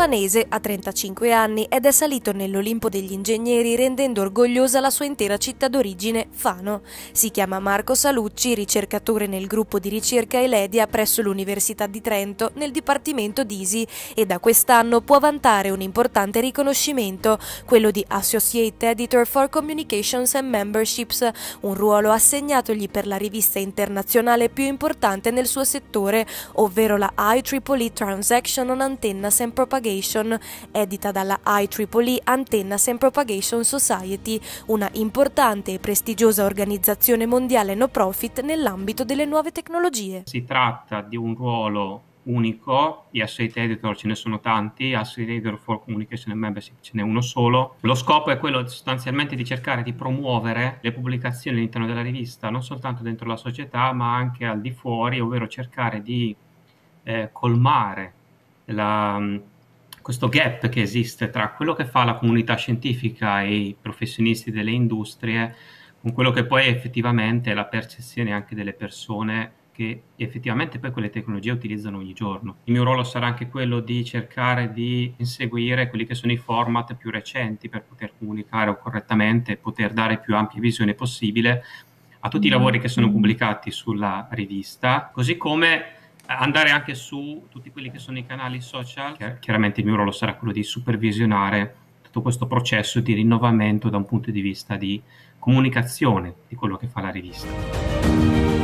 Cofanese ha 35 anni ed è salito nell'Olimpo degli ingegneri rendendo orgogliosa la sua intera città d'origine, Fano. Si chiama Marco Salucci, ricercatore nel gruppo di ricerca Eledia presso l'Università di Trento nel Dipartimento d'ISI e da quest'anno può vantare un importante riconoscimento, quello di Associate Editor for Communications and Memberships, un ruolo assegnatogli per la rivista internazionale più importante nel suo settore, ovvero la IEEE Transaction on Antenna and Propagation Propagation, edita dalla IEEE Antenna Sem Propagation Society, una importante e prestigiosa organizzazione mondiale no profit nell'ambito delle nuove tecnologie. Si tratta di un ruolo unico, di asset editor ce ne sono tanti, asset editor for communication and membership ce n'è uno solo. Lo scopo è quello sostanzialmente di cercare di promuovere le pubblicazioni all'interno della rivista, non soltanto dentro la società, ma anche al di fuori, ovvero cercare di eh, colmare la, questo gap che esiste tra quello che fa la comunità scientifica e i professionisti delle industrie con quello che poi effettivamente è la percezione anche delle persone che effettivamente poi quelle tecnologie utilizzano ogni giorno. Il mio ruolo sarà anche quello di cercare di inseguire quelli che sono i format più recenti per poter comunicare correttamente e poter dare più ampia visione possibile a tutti i mm. lavori che sono mm. pubblicati sulla rivista, così come andare anche su tutti quelli che sono i canali social. Chiaramente il mio ruolo sarà quello di supervisionare tutto questo processo di rinnovamento da un punto di vista di comunicazione di quello che fa la rivista.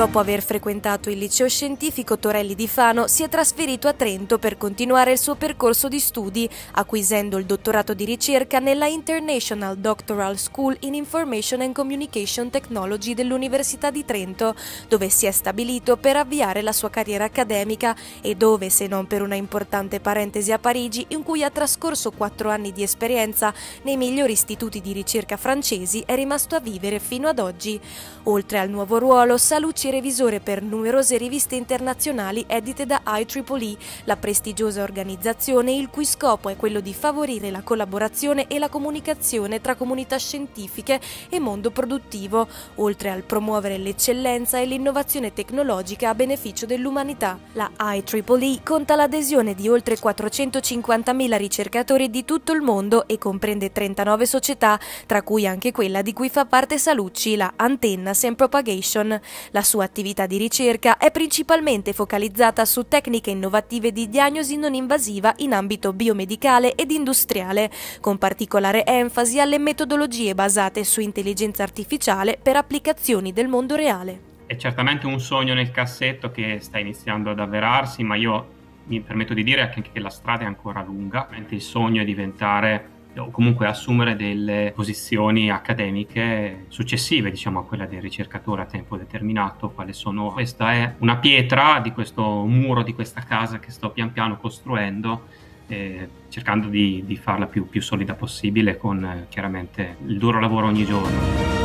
Dopo aver frequentato il liceo scientifico Torelli di Fano, si è trasferito a Trento per continuare il suo percorso di studi, acquisendo il dottorato di ricerca nella International Doctoral School in Information and Communication Technology dell'Università di Trento, dove si è stabilito per avviare la sua carriera accademica e dove, se non per una importante parentesi a Parigi, in cui ha trascorso quattro anni di esperienza nei migliori istituti di ricerca francesi, è rimasto a vivere fino ad oggi. Oltre al nuovo ruolo, Salucci anche revisore per numerose riviste internazionali edite da IEEE, la prestigiosa organizzazione il cui scopo è quello di favorire la collaborazione e la comunicazione tra comunità scientifiche e mondo produttivo, oltre al promuovere l'eccellenza e l'innovazione tecnologica a beneficio dell'umanità. La IEEE conta l'adesione di oltre 450.000 ricercatori di tutto il mondo e comprende 39 società, tra cui anche quella di cui fa parte Salucci, la Antenna Sem Propagation. La sua attività di ricerca è principalmente focalizzata su tecniche innovative di diagnosi non invasiva in ambito biomedicale ed industriale, con particolare enfasi alle metodologie basate su intelligenza artificiale per applicazioni del mondo reale. È certamente un sogno nel cassetto che sta iniziando ad avverarsi, ma io mi permetto di dire anche che la strada è ancora lunga. Il sogno è diventare o comunque assumere delle posizioni accademiche successive diciamo a quella del ricercatore a tempo determinato quale sono questa è una pietra di questo muro di questa casa che sto pian piano costruendo eh, cercando di, di farla più, più solida possibile con eh, chiaramente il duro lavoro ogni giorno